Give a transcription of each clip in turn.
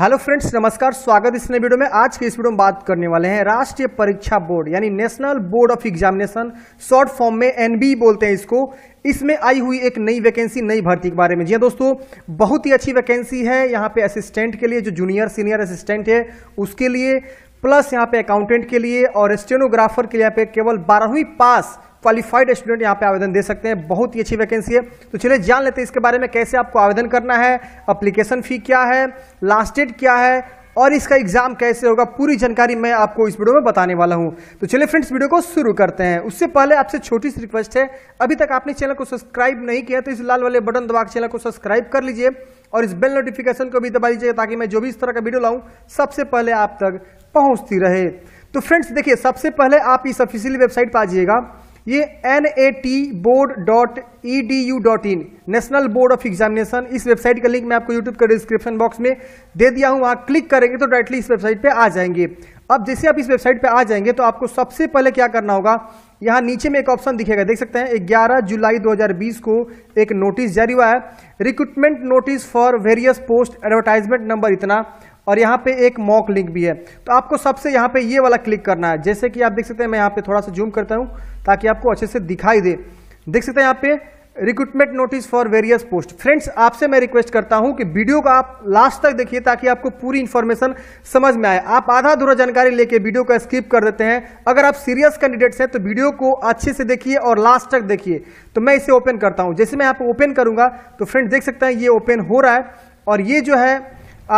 hello friends नमस्कार स्वागत इस नए वीडियो में आज के इस वीडियो में बात करने वाले हैं राष्ट्रीय परीक्षा बोर्ड यानी national board of examination short form में एनबी बोलते हैं इसको इसमें आई हुई एक नई वैकेंसी नई भर्ती के बारे में जी हाँ दोस्तों बहुत ही अच्छी वैकेंसी है यहाँ पे असिस्टेंट के लिए जो जूनियर सीनियर असिस्टेंट है उसके लिए प्लस यहाँ पे अकाउंटेंट के लिए और स्टेनोग्राफर के लिए यहाँ पे केवल बारहवीं पास क्वालिफाइड स्टूडेंट यहाँ पे आवेदन दे सकते हैं बहुत ही अच्छी वैकेंसी है तो चलिए जान लेते हैं इसके बारे में कैसे आपको आवेदन करना है अप्लीकेशन फी क्या है लास्ट डेट क्या है और इसका एग्जाम कैसे होगा पूरी जानकारी मैं आपको इस वीडियो में बताने वाला हूं तो चलिए फ्रेंड्स वीडियो को शुरू करते हैं उससे पहले आपसे छोटी सी रिक्वेस्ट है अभी तक आपने चैनल को सब्सक्राइब नहीं किया तो इस लाल वाले बटन दबा चैनल को सब्सक्राइब कर लीजिए और इस बेल नोटिफिकेशन को भी दबा लीजिएगा ताकि मैं जो भी इस तरह का वीडियो लाऊं सबसे पहले आप तक पहुंचती रहे तो फ्रेंड्स देखिए सबसे पहले आप इस ऑफिशियल वेबसाइट पर आ जाइएगा ये N A T board dot E D U dot in national board of examination इस वेबसाइट का लिंक मैं आपको यूट्यूब के डिस्क्रिप्शन बॉक्स में दे दिया हूँ वहाँ क्लिक करेंगे तो डायरेक्टली इस वेबसाइट पे आ जाएंगे अब जैसे आप इस वेबसाइट पे आ जाएंगे तो आपको सबसे पहले क्या करना होगा यहाँ नीचे में एक ऑप्शन दिखेगा देख सकते हैं 11 जुलाई 2020 को एक नोटिस जारी हुआ है recruitment notice for various post advertisement number इतना और यहाँ पे एक मॉक लिंक भी है तो आपको सबसे यहाँ पे ये वाला क्लिक करना है जैसे कि आप देख सकते हैं मैं यहाँ पे थोड़ा सा जूम करता हूँ ताकि आपको अच्छे से दिखाई दे देख सकते हैं यहाँ पे recruitment notice for various post friends आपसे मैं रिक्वेस्ट करता हूँ कि वीडियो को आप लास्ट तक देखिए ताकि आपको पूरी इन्फॉर्मेशन समझ में आए आप आधा अधूरा जानकारी लेके वीडियो का स्किप कर देते हैं अगर आप सीरियस कैंडिडेट्स हैं तो वीडियो को अच्छे से देखिए और लास्ट तक देखिए तो मैं इसे ओपन करता हूँ जैसे मैं यहाँ पर ओपन करूंगा तो फ्रेंड्स देख सकते हैं ये ओपन हो रहा है और ये जो है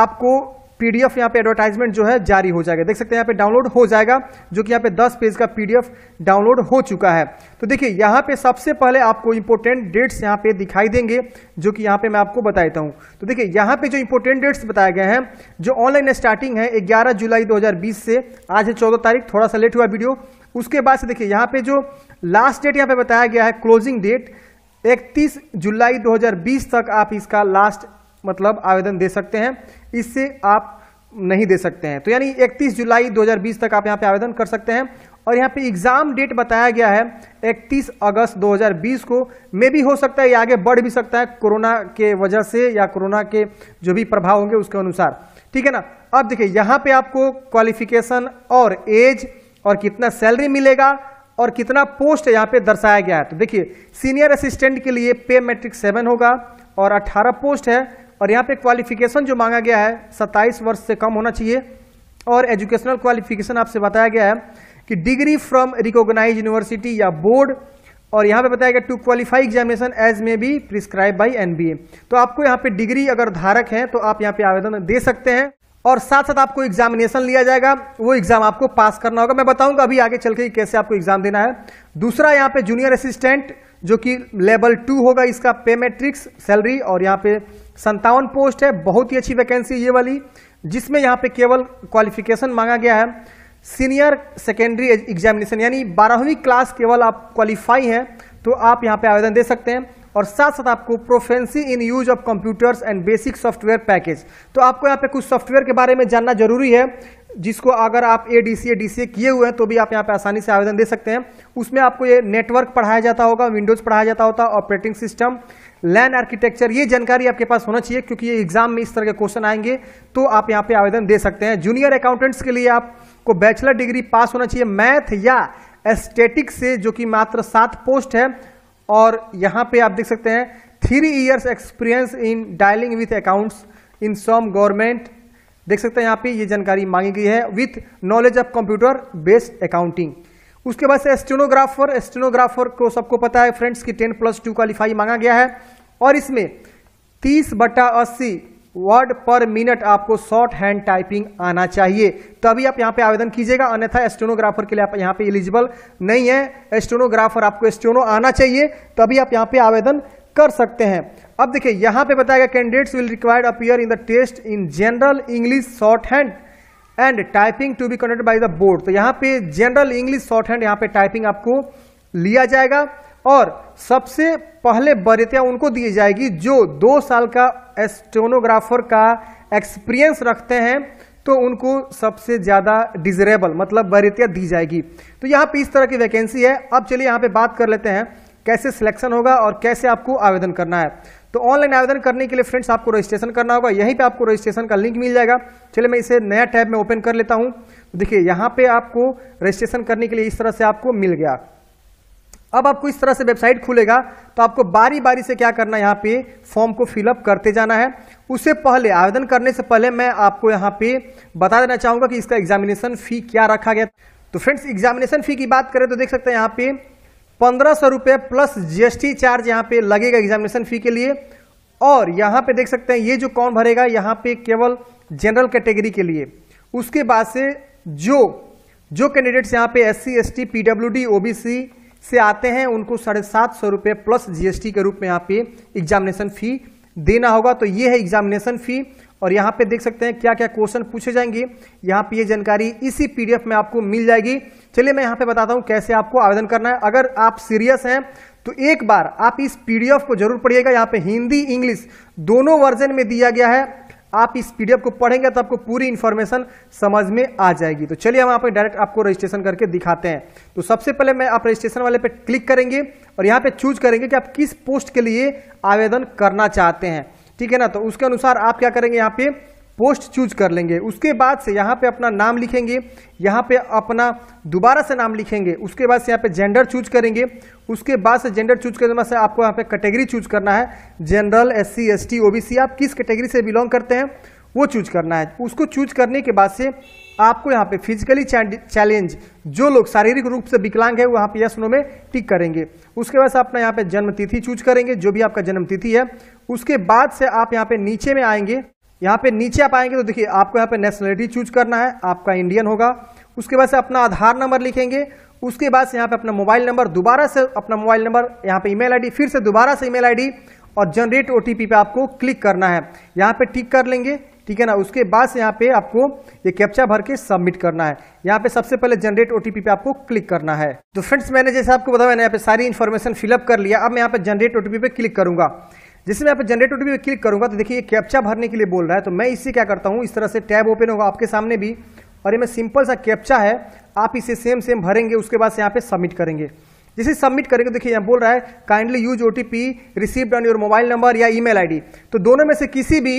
आपको पीडीएफ यहाँ पे एडवर्टाइजमेंट जो है जारी हो जाएगा देख सकते हैं यहाँ पे डाउनलोड हो जाएगा जो कि यहाँ पे 10 पेज का पीडीएफ डाउनलोड हो चुका है तो देखिए यहाँ पे सबसे पहले आपको इंपॉर्टेंट डेट्स यहाँ पे दिखाई देंगे जो कि यहाँ पे मैं आपको बता देता हूँ तो देखिए यहाँ पे जो इंपोर्टेंट डेट्स बताए गए हैं जो ऑनलाइन स्टार्टिंग है ग्यारह जुलाई दो से आज है चौदह तारीख थोड़ा सा लेट हुआ वीडियो उसके बाद से देखिए यहाँ पे जो लास्ट डेट यहाँ पे बताया गया है क्लोजिंग डेट इकतीस जुलाई बीस तक आप इसका लास्ट मतलब आवेदन दे सकते हैं इससे आप नहीं दे सकते हैं तो यानी 31 जुलाई 2020 तक आप यहाँ पे आवेदन कर सकते हैं और यहाँ पे एग्जाम डेट बताया गया है 31 अगस्त 2020 को मे भी हो सकता है या आगे बढ़ भी सकता है कोरोना के वजह से या कोरोना के जो भी प्रभाव होंगे उसके अनुसार ठीक है ना अब देखिए यहाँ पे आपको क्वालिफिकेशन और एज और कितना सैलरी मिलेगा और कितना पोस्ट यहाँ पे दर्शाया गया है तो देखिए सीनियर असिस्टेंट के लिए पे मैट्रिक सेवन होगा और अट्ठारह पोस्ट है और यहाँ पे क्वालिफिकेशन जो मांगा गया है 27 वर्ष से कम होना चाहिए और एजुकेशनल क्वालिफिकेशन आपसे बताया गया है कि डिग्री फ्रॉम रिकोगनाइज यूनिवर्सिटी या बोर्ड और यहाँ पे बताया गया to qualify examination as may be prescribe by N तो आपको यहाँ पे डिग्री अगर धारक है तो आप यहाँ पे आवेदन दे सकते हैं और साथ साथ आपको एग्जामिनेशन लिया जाएगा वो एग्जाम आपको पास करना होगा मैं बताऊंगा अभी आगे चल के कैसे आपको एग्जाम देना है दूसरा यहाँ पे जूनियर असिस्टेंट जो कि लेवल टू होगा इसका पे मेट्रिक्स सैलरी और यहाँ पे संतावन पोस्ट है बहुत ही अच्छी वैकेंसी ये वाली जिसमें यहाँ पे केवल क्वालिफिकेशन मांगा गया है सीनियर सेकेंडरी एग्जामिनेशन यानी बारहवीं क्लास केवल आप क्वालिफाई हैं तो आप यहाँ पे आवेदन दे सकते हैं और साथ साथ आपको proficiency in use of computers and basic software package तो आपको यहाँ पे कुछ सॉफ्टवेयर के बारे में जानना जरूरी है जिसको अगर आप A D C A D C ए किए हुए हैं तो भी आप यहाँ पे आसानी से आवेदन दे सकते हैं उसमें आपको ये नेटवर्क पढ़ाया जाता होगा विंडोज़ पढ़ाया जाता होता है ऑपरेटिंग सिस्टम लैंड आर्किटेक्चर ये जानकारी आपके पास होना चाहिए क्योंकि ये एग्जाम में इस तरह के क्वेश्चन आएंगे तो आप यहाँ पे आवेदन दे सकते हैं जूनियर अकाउंटेंट्स के लिए आपको बैचलर डिग्री पास होना चाहिए मैथ या एस्टेटिक से जो कि मात्र सात पोस्ट है और यहाँ पे आप देख सकते हैं three years experience in dealing with accounts in some government देख सकते हैं यहाँ पे ये जानकारी मांगी गई है with knowledge of computer based accounting उसके बाद से एस्टेनोग्राफर एस्टेनोग्राफर को सबको पता है फ्रेंड्स की टेन प्लस टू क्वालिफाई मांगा गया है और इसमें तीस बटा अस्सी वर्ड पर मिनट आपको शॉर्ट हैंड टाइपिंग आना चाहिए तभी तो आप यहाँ पे आवेदन कीजिएगा अन्यथा एस्टोनोग्राफर के लिए आप यहाँ पे एलिजिबल नहीं है स्टेनोग्राफर आपको एस्टोनो आना चाहिए तभी तो आप यहाँ पे आवेदन कर सकते हैं अब देखिए यहाँ पे बताया गया candidates will required appear in the test in general English shorthand and typing to be conducted by the board तो यहाँ पे जनरल इंग्लिश शॉर्ट हैंड यहाँ पे टाइपिंग आपको लिया जाएगा और सबसे पहले बरेतियाँ उनको दी जाएगी जो दो साल का एस्टोनोग्राफर का एक्सपीरियंस रखते हैं तो उनको सबसे ज़्यादा डिजरेबल मतलब बरेतियाँ दी जाएगी तो यहाँ पे इस तरह की वैकेंसी है अब चलिए यहाँ पर बात कर लेते हैं कैसे सिलेक्शन होगा और कैसे आपको आवेदन करना है तो ऑनलाइन आवेदन करने के लिए फ्रेंड्स आपको रजिस्ट्रेशन करना होगा यहीं पे आपको रजिस्ट्रेशन का लिंक मिल जाएगा चलिए मैं इसे नया टैब में ओपन कर लेता हूं तो देखिए यहाँ पे आपको रजिस्ट्रेशन करने के लिए इस तरह से आपको मिल गया अब आपको इस तरह से वेबसाइट खुलेगा तो आपको बारी बारी से क्या करना है यहाँ पे फॉर्म को फिलअप करते जाना है उससे पहले आवेदन करने से पहले मैं आपको यहाँ पे बता देना चाहूँगा कि इसका एग्जामिनेशन फी क्या रखा गया तो फ्रेंड्स एग्जामिनेशन फी की बात करें तो देख सकते हैं यहाँ पे पंद्रह सौ रुपये प्लस जीएसटी चार्ज यहाँ पे लगेगा एग्जामिनेशन फी के लिए और यहाँ पे देख सकते हैं ये जो कौन भरेगा यहाँ पे केवल जनरल कैटेगरी के लिए उसके बाद से जो जो कैंडिडेट्स यहाँ पे S C S T P W D O B C से आते हैं उनको साढ़े सात सौ रुपये प्लस जीएसटी के रूप में यहाँ पे एग्जामिनेशन फी देना होगा तो ये है एग्जामिनेशन फी और यहाँ पे देख सकते हैं क्या क्या क्वेश्चन पूछे जाएंगे यहाँ पे ये जानकारी इसी पीडीएफ में आपको मिल जाएगी चलिए मैं यहाँ पे बताता हूँ कैसे आपको आवेदन करना है अगर आप सीरियस हैं तो एक बार आप इस पीडीएफ को जरूर पढ़िएगा यहाँ पे हिंदी इंग्लिश दोनों वर्जन में दिया गया है आप इस पीडीएफ को पढ़ेंगे तो आपको पूरी इन्फॉर्मेशन समझ में आ जाएगी तो चलिए हम यहाँ पर डायरेक्ट आपको रजिस्ट्रेशन करके दिखाते हैं तो सबसे पहले मैं आप रजिस्ट्रेशन वाले पे क्लिक करेंगे और यहाँ पे चूज करेंगे कि आप किस पोस्ट के लिए आवेदन करना चाहते हैं ठीक है ना तो उसके अनुसार आप क्या करेंगे यहाँ पे पोस्ट चूज कर लेंगे उसके बाद से यहाँ पे अपना नाम लिखेंगे यहाँ पे अपना दोबारा से नाम लिखेंगे उसके बाद से यहाँ पे जेंडर चूज करेंगे उसके बाद से जेंडर चूज करने से आपको यहाँ पे कैटेगरी चूज करना है general S C S T O B C आप किस कैटेगरी से बिलोंग करते हैं वो चूज करना है उसको चूज करने के बाद से आपको यहाँ पे फिजिकली चैलेंज जो लोग शारीरिक रूप से विकलांग है वहाँ पे यस नो में टिक करेंगे उसके बाद से अपना यहाँ पे जन्म तिथि चूज करेंगे जो भी आपका जन्म तिथि है उसके बाद से आप यहाँ पे नीचे में आएंगे यहाँ पे नीचे आप आएंगे तो देखिए आपको यहाँ पे नेशनलिटी चूज करना है आपका इंडियन होगा उसके बाद से अपना आधार नंबर लिखेंगे उसके बाद से यहाँ पे अपना मोबाइल नंबर दोबारा से अपना मोबाइल नंबर यहाँ पे ईमेल आईडी फिर से दोबारा से ईमेल आईडी और जनरेट ओटीपी पे आपको क्लिक करना है यहाँ पे टिक कर लेंगे ठीक है ना उसके बाद से यहाँ पे आपको ये कैप्चा भर के सबमिट करना है यहाँ पे सबसे पहले जनरेट ओटीपी पे आपको क्लिक करना है तो फ्रेंड्स मैंने जैसे आपको बताया मैंने यहाँ पे सारी इन्फॉर्मेशन फिलअप कर लिया अब मैं यहाँ पे जनरेट ओटीपी पे क्लिक करूंगा जिससे मैं यहाँ पे जनरेट ओटीपी क्लिक करूंगा तो देखिए ये कैप्चा भरने के लिए बोल रहा है तो मैं इससे क्या करता हूँ इस तरह से टैब ओपन होगा आपके सामने भी और ये मैं सिंपल सा कैप्चा है आप इसे सेम सेम भरेंगे उसके बाद से यहाँ पे सबमिट करेंगे जैसे सबमिट करेंगे तो देखिए यहाँ बोल रहा है kindly use O T received on your mobile number या ईमेल आईडी तो दोनों में से किसी भी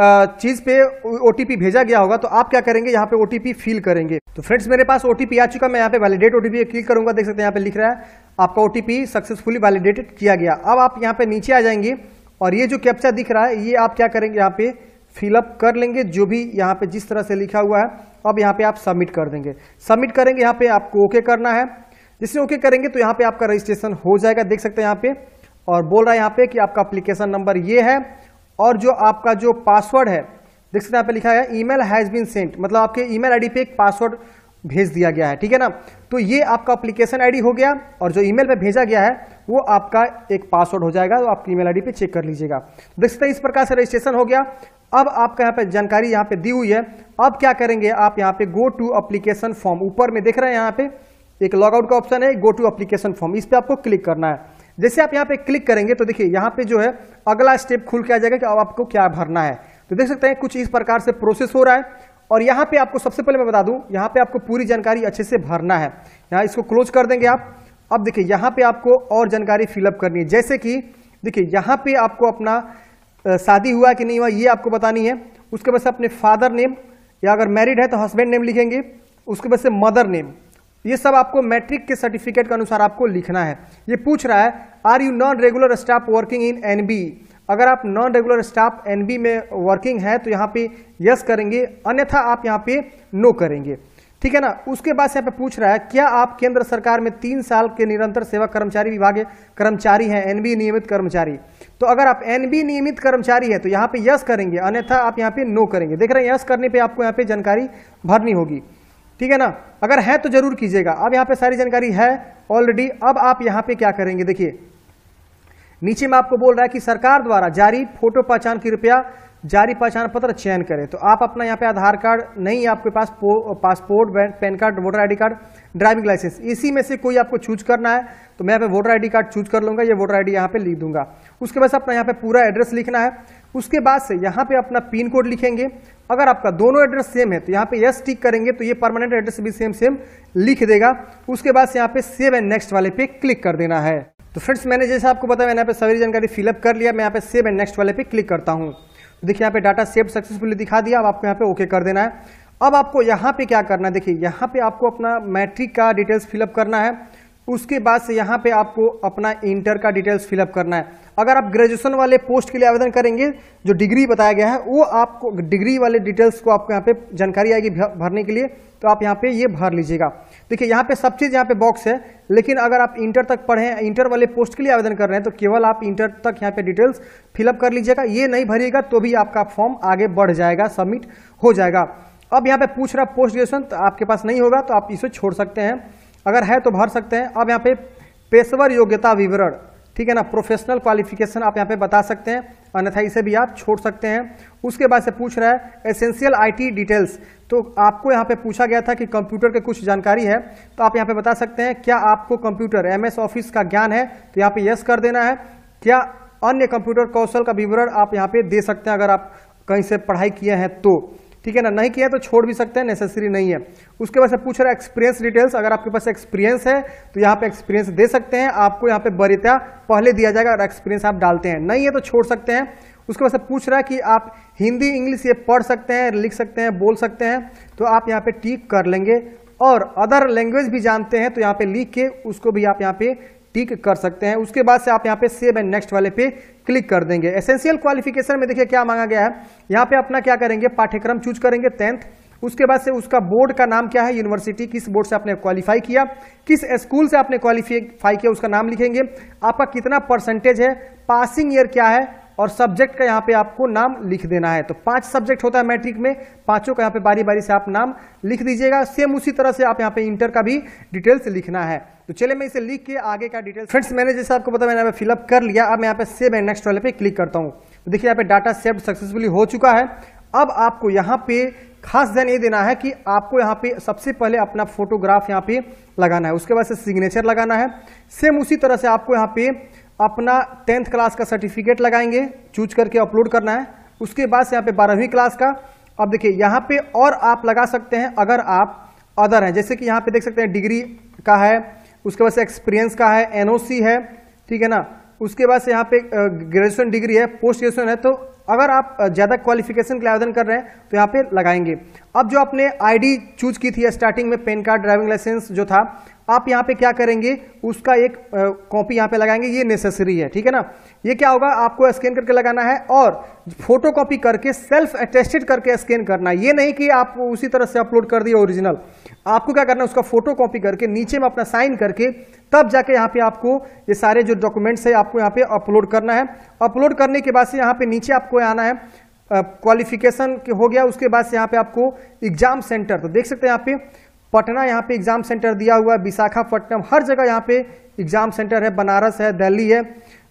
चीज़ पे ओ भेजा गया होगा तो आप क्या करेंगे यहाँ पे ओ फिल करेंगे तो फ्रेंड्स मेरे पास ओ आ चुका मैं यहाँ पे वैलिडेट ओ टी क्लिक करूंगा देख सकते हैं यहाँ पे लिख रहा है आपका ओ सक्सेसफुली वैलिडेटेड किया गया अब आप यहाँ पे नीचे आ जाएंगे और ये जो कैप्चा दिख रहा है ये आप क्या करेंगे यहाँ पे फिलअप कर लेंगे जो भी यहाँ पे जिस तरह से लिखा हुआ है अब यहाँ पे आप सबमिट कर देंगे सबमिट करेंगे यहाँ पे आपको ओके करना है जिसने ओके करेंगे तो यहाँ पे आपका रजिस्ट्रेशन हो जाएगा देख सकते हैं यहाँ पे और बोल रहा है यहाँ पे कि आपका अप्लीकेशन नंबर ये है और जो आपका जो पासवर्ड है देख सकते हैं यहाँ पे लिखा है ईमेल हैज़ बीन सेंट मतलब आपके ईमेल आईडी पे एक पासवर्ड भेज दिया गया है ठीक है ना तो ये आपका अप्लीकेशन आईडी हो गया और जो ईमेल पे भेजा गया है वो आपका एक पासवर्ड हो जाएगा तो आप ईमेल आईडी पे चेक कर लीजिएगा देख सकते हैं इस प्रकार से रजिस्ट्रेशन हो गया अब आपका यहाँ पे जानकारी यहाँ पे दी हुई है अब क्या करेंगे आप यहाँ पे गो टू अप्लीकेशन फॉर्म ऊपर में देख रहे हैं यहाँ पे एक लॉगआउट का ऑप्शन है गो टू अप्लीकेशन फॉर्म इस पर आपको क्लिक करना है जैसे आप यहाँ पे क्लिक करेंगे तो देखिए यहाँ पे जो है अगला स्टेप खुल के आ जाएगा कि अब आपको क्या भरना है तो देख सकते हैं कुछ इस प्रकार से प्रोसेस हो रहा है और यहाँ पे आपको सबसे पहले मैं बता दूं यहाँ पे आपको पूरी जानकारी अच्छे से भरना है यहाँ इसको क्लोज कर देंगे आप अब देखिए यहाँ पे आपको और जानकारी फिलअप करनी है जैसे कि देखिए यहाँ पे आपको अपना शादी हुआ कि नहीं हुआ ये आपको बतानी है उसके बाद से अपने फादर नेम या अगर मैरिड है तो हस्बैंड नेम लिखेंगे उसके बाद से मदर नेम ये सब आपको मैट्रिक के सर्टिफिकेट के अनुसार आपको लिखना है ये पूछ रहा है are you non regular staff working in N अगर आप नॉन रेगुलर स्टाफ एन में वर्किंग है तो यहाँ पे यस करेंगे अन्यथा आप यहाँ पे नो करेंगे ठीक है ना उसके बाद यहाँ पे पूछ रहा है क्या आप केंद्र सरकार में तीन साल के निरंतर सेवा कर्मचारी विभाग कर्मचारी हैं एनबी नियमित कर्मचारी तो अगर आप एनबी नियमित कर्मचारी है तो यहाँ पे यस करेंगे अन्यथा आप यहाँ पे नो करेंगे देख रहे हैं यस करने पे आपको यहाँ पे जानकारी भरनी होगी ठीक है ना अगर है तो जरूर कीजिएगा अब यहाँ पे सारी जानकारी है ऑलरेडी अब आप यहाँ पे क्या करेंगे देखिए नीचे में आपको बोल रहा है कि सरकार द्वारा जारी फोटो पहचान की रुपया जारी पहचान पत्र चयन करें तो आप अपना यहाँ पे आधार कार्ड नहीं आपके पास passport PAN card voter ID card driving licence इसी में से कोई आपको चूज करना है तो मैं यहाँ पे वोटर आईडी कार्ड चूज कर लूंगा ये वोटर आईडी यहाँ पे लिख दूंगा उसके बाद अपना यहाँ पे पूरा एड्रेस लिखना है उसके बाद से यहाँ पे अपना पिन कोड लिखेंगे अगर आपका दोनों एड्रेस सेम है तो यहाँ पे यस टिक करेंगे तो ये परमानेंट एड्रेस भी सेम सेम लिख देगा उसके बाद से यहाँ पे सेव एंड नेक्स्ट वाले पे क्लिक कर देना है तो फ्रेंड्स मैंने जैसे आपको बताया मैंने यहाँ पे सारी जानकारी फिलअप कर लिया मैं यहाँ पे सेव एंड नेक्स्ट वाले पे क्लिक करता हूँ देखिए यहाँ पे डाटा सेव सक्सेसफुली दिखा दिया अब आपको यहाँ पे ओके कर देना है अब आपको यहाँ पे क्या करना है देखिए यहाँ पे आपको अपना मैट्रिक का डिटेल्स फिलअप करना है उसके बाद से यहाँ पे आपको अपना इंटर का डिटेल्स फिलअप करना है अगर आप ग्रेजुएशन वाले पोस्ट के लिए आवेदन करेंगे जो डिग्री बताया गया है वो आपको डिग्री वाले डिटेल्स को आपको यहाँ पे जानकारी आएगी भरने के लिए तो आप यहाँ पे ये भर लीजिएगा देखिए यहाँ पे सब चीज़ यहाँ पे बॉक्स है लेकिन अगर आप इंटर तक पढ़े इंटर वाले पोस्ट के लिए आवेदन कर रहे हैं तो केवल आप इंटर तक यहाँ पे डिटेल्स फिलअप कर लीजिएगा ये नहीं भरिएगा तो भी आपका फॉर्म आगे बढ़ जाएगा सबमिट हो जाएगा अब यहाँ पे पूछ रहा पोस्ट ग्रेजुएशन तो आपके पास नहीं होगा तो आप इसे छोड़ सकते हैं अगर है तो भर सकते हैं अब यहाँ पे पेशवर योग्यता विवरण ठीक है ना प्रोफेशनल क्वालिफिकेशन आप यहाँ पे बता सकते हैं अन्यथा इसे भी आप छोड़ सकते हैं उसके बाद से पूछ रहा है एसेंशियल आईटी डिटेल्स तो आपको यहाँ पे पूछा गया था कि कंप्यूटर के कुछ जानकारी है तो आप यहाँ पे बता सकते हैं क्या आपको कंप्यूटर एमएस ऑफिस का ज्ञान है तो यहाँ पे यस कर देना है क्या अन्य कंप्यूटर कौशल का विवरण आप यहाँ पे दे सकते हैं अगर आप कहीं से पढ़ाई किए हैं तो ठीक है ना नहीं किया तो छोड़ भी सकते हैं नेसेसरी नहीं है उसके बाद से पूछ रहा है एक्सपीरियंस डिटेल्स अगर आपके पास एक्सपीरियंस है तो यहाँ पे एक्सपीरियंस दे सकते हैं आपको यहाँ पे बरिता पहले दिया जाएगा और एक्सपीरियंस आप डालते हैं नहीं है तो छोड़ सकते हैं उसके बाद से पूछ रहा है कि आप हिंदी इंग्लिश ये पढ़ सकते हैं लिख सकते हैं बोल सकते हैं तो आप यहाँ पे टीक कर लेंगे और अदर लैंग्वेज भी जानते हैं तो यहाँ पे लिख के उसको भी आप यहाँ पे टिक कर सकते हैं उसके बाद से आप यहाँ पे सेव एंड नेक्स्ट वाले पे क्लिक कर देंगे एसेंशियल क्वालिफिकेशन में देखिए क्या मांगा गया है यहाँ पे अपना क्या करेंगे पाठ्यक्रम चूज करेंगे टेंथ उसके बाद से उसका बोर्ड का नाम क्या है यूनिवर्सिटी किस बोर्ड से आपने क्वालिफाई किया किस स्कूल से आपने क्वालिफाई किया उसका नाम लिखेंगे आपका कितना परसेंटेज है पासिंग ईयर क्या है और सब्जेक्ट का यहाँ पे आपको नाम लिख देना है तो पांच सब्जेक्ट होता है मैट्रिक में पांचों का यहाँ पे बारी बारी से आप नाम लिख दीजिएगा सेम उसी तरह से आप यहाँ पे इंटर का भी डिटेल्स लिखना है तो चले मैं इसे लिख के आगे का डिटेल फ्रेंड्स मैंने जैसे आपको पता मैंने फिलअप कर लिया अब यहाँ पे सेव एंड नेक्स्ट वाले पे क्लिक करता हूँ तो देखिए यहाँ पे डाटा सेव सक्सेसफुली हो चुका है अब आपको यहाँ पे खास ध्यान ये देना है कि आपको यहाँ पे सबसे पहले अपना फोटोग्राफ यहाँ पे लगाना है उसके बाद से सिग्नेचर लगाना है सेम उसी तरह से आपको यहाँ पे अपना टेंथ क्लास का सर्टिफिकेट लगाएंगे चूज करके अपलोड करना है उसके बाद से यहाँ पे बारहवीं क्लास का अब देखिए यहाँ पे और आप लगा सकते हैं अगर आप अदर हैं जैसे कि यहाँ पे देख सकते हैं डिग्री का है उसके बाद एक्सपीरियंस का है एनओसी है ठीक है ना उसके बाद से यहाँ पे ग्रेजुएशन डिग्री है पोस्ट ग्रेजुएशन है तो अगर आप ज़्यादा क्वालिफिकेशन के लिए आवेदन कर रहे हैं तो यहाँ पे लगाएंगे अब जो आपने आईडी चूज की थी स्टार्टिंग में पेन कार्ड ड्राइविंग लाइसेंस जो था आप यहाँ पे क्या करेंगे उसका एक कॉपी यहाँ पे लगाएंगे ये नेसेसरी है ठीक है ना ये क्या होगा आपको स्कैन करके लगाना है और फोटो कॉपी करके सेल्फ अटेस्टेड करके स्कैन करना है ये नहीं कि आप उसी तरह से अपलोड कर दिए ओरिजिनल आपको क्या करना है उसका फोटो कॉपी करके नीचे में अपना साइन करके तब जाके यहाँ पे आपको ये सारे जो डॉक्यूमेंट्स है आपको यहाँ पे अपलोड करना है अपलोड करने के बाद से यहाँ पे नीचे आपको आना है क्वालिफिकेशन हो गया उसके बाद से यहाँ पे आपको एग्जाम सेंटर तो देख सकते हैं यहाँ पे पटना यहाँ पे एग्जाम सेंटर दिया हुआ है विशाखापट्टनम हर जगह यहाँ पे एग्जाम सेंटर है बनारस है दिल्ली है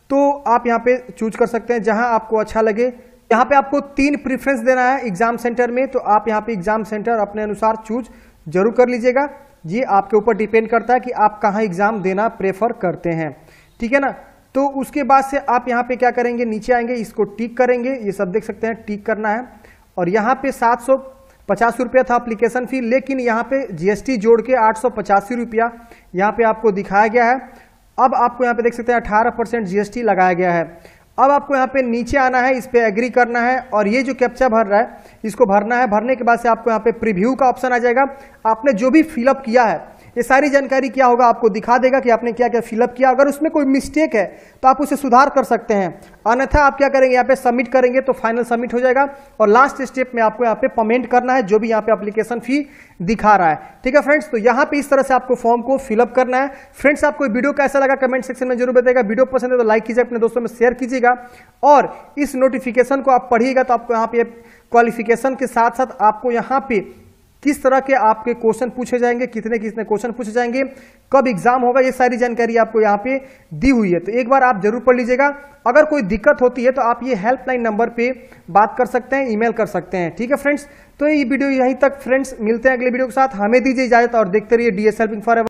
तो आप यहाँ पे चूज कर सकते हैं जहाँ आपको अच्छा लगे यहाँ पे आपको तीन प्रिफ्रेंस देना है एग्जाम सेंटर में तो आप यहाँ पे एग्जाम सेंटर अपने अनुसार चूज जरूर कर लीजिएगा ये आपके ऊपर डिपेंड करता है कि आप कहाँ एग्जाम देना प्रेफर करते हैं ठीक है ना तो उसके बाद से आप यहाँ पे क्या करेंगे नीचे आएंगे इसको टिक करेंगे ये सब देख सकते हैं टिक करना है और यहाँ पे सौ पचासी रुपया था अप्लीकेशन फ़ी लेकिन यहाँ पे जीएसटी जोड़ के आठ सौ पचासी रुपया यहाँ पे आपको दिखाया गया है अब आपको यहाँ पे देख सकते हैं अठारह परसेंट जी लगाया गया है अब आपको यहाँ पे नीचे आना है इस पर एग्री करना है और ये जो कैप्चा भर रहा है इसको भरना है भरने के बाद से आपको यहाँ पे प्रीव्यू का ऑप्शन आ जाएगा आपने जो भी फिलअप किया है ये सारी जानकारी क्या होगा आपको दिखा देगा कि आपने क्या क्या फिलअप किया अगर उसमें कोई मिस्टेक है तो आप उसे सुधार कर सकते हैं अन्यथा आप क्या करेंगे यहाँ पे सबमिट करेंगे तो फाइनल सबमिट हो जाएगा और लास्ट स्टेप में आपको यहाँ पे पेमेंट करना है जो भी यहाँ पे अप्लीकेशन फी दिखा रहा है ठीक है फ्रेंड्स तो यहाँ पे इस तरह से आपको फॉर्म को फिलअप करना है फ्रेंड्स आपको वीडियो कैसा लगा कमेंट सेक्शन में जरूर बताएगा वीडियो पसंद है तो लाइक कीजिए अपने दोस्तों में शेयर कीजिएगा और इस नोटिफिकेशन को आप पढ़िएगा तो आपको यहाँ पे क्वालिफिकेशन के साथ साथ आपको यहाँ पे किस तरह के आपके क्वेश्चन पूछे जाएंगे कितने कितने क्वेश्चन पूछे जाएंगे कब एग्जाम होगा ये सारी जानकारी आपको यहाँ पे दी हुई है तो एक बार आप जरूर पढ़ लीजिएगा अगर कोई दिक्कत होती है तो आप ये हेल्पलाइन नंबर पे बात कर सकते हैं ईमेल कर सकते हैं ठीक है फ्रेंड्स तो ये वीडियो यहीं तक फ्रेंड्स मिलते हैं अगले वीडियो के साथ हमें दीजिए इजाजत और देखते रहिए डीएसएल फॉर